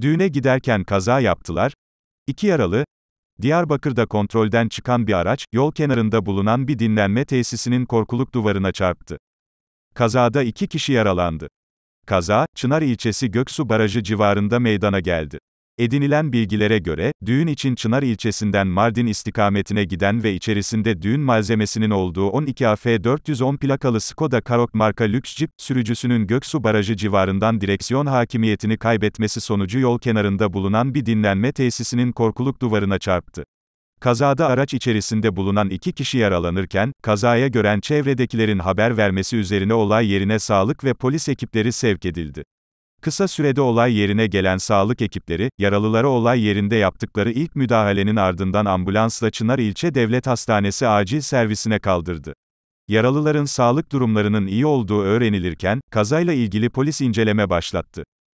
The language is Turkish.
Düğüne giderken kaza yaptılar. İki yaralı, Diyarbakır'da kontrolden çıkan bir araç, yol kenarında bulunan bir dinlenme tesisinin korkuluk duvarına çarptı. Kazada iki kişi yaralandı. Kaza, Çınar ilçesi Göksu Barajı civarında meydana geldi. Edinilen bilgilere göre, düğün için Çınar ilçesinden Mardin istikametine giden ve içerisinde düğün malzemesinin olduğu 12 AF 410 plakalı Skoda Karoq marka lüks cip, sürücüsünün Göksu Barajı civarından direksiyon hakimiyetini kaybetmesi sonucu yol kenarında bulunan bir dinlenme tesisinin korkuluk duvarına çarptı. Kazada araç içerisinde bulunan iki kişi yaralanırken, kazaya gören çevredekilerin haber vermesi üzerine olay yerine sağlık ve polis ekipleri sevk edildi. Kısa sürede olay yerine gelen sağlık ekipleri, yaralılara olay yerinde yaptıkları ilk müdahalenin ardından ambulansla Çınar İlçe Devlet Hastanesi acil servisine kaldırdı. Yaralıların sağlık durumlarının iyi olduğu öğrenilirken, kazayla ilgili polis inceleme başlattı.